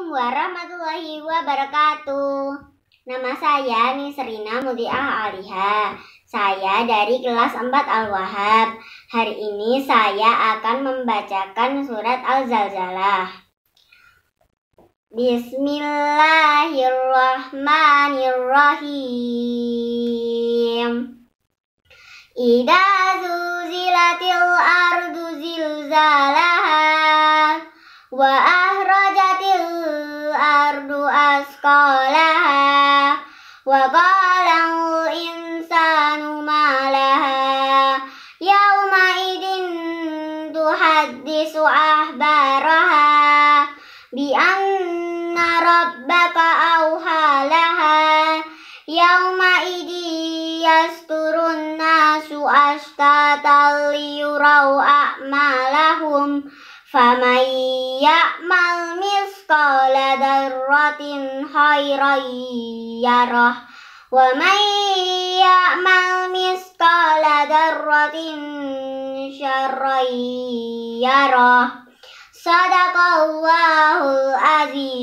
Assalamualaikum warahmatullahi wabarakatuh. Nama saya Nisrina Mudiah Aliha. Saya dari kelas 4 Al-Wahab. Hari ini saya akan membacakan surat Al-Zalzalah. Bismillahirrahmanirrahim. Ida zuzilatil ardu zilzalaha wa ardu asqalaha wa qala insanu ma laha yauma idin tuhaddisu ahbaraha bi anna rabbaka auhalaha yauma ya yasturun nasu ashtatan liyurau a'malahum فمن يأمل مثقال ذرة خيرا يره ومن يأمل مثقال ذرة شرا يره صدق الله العظيم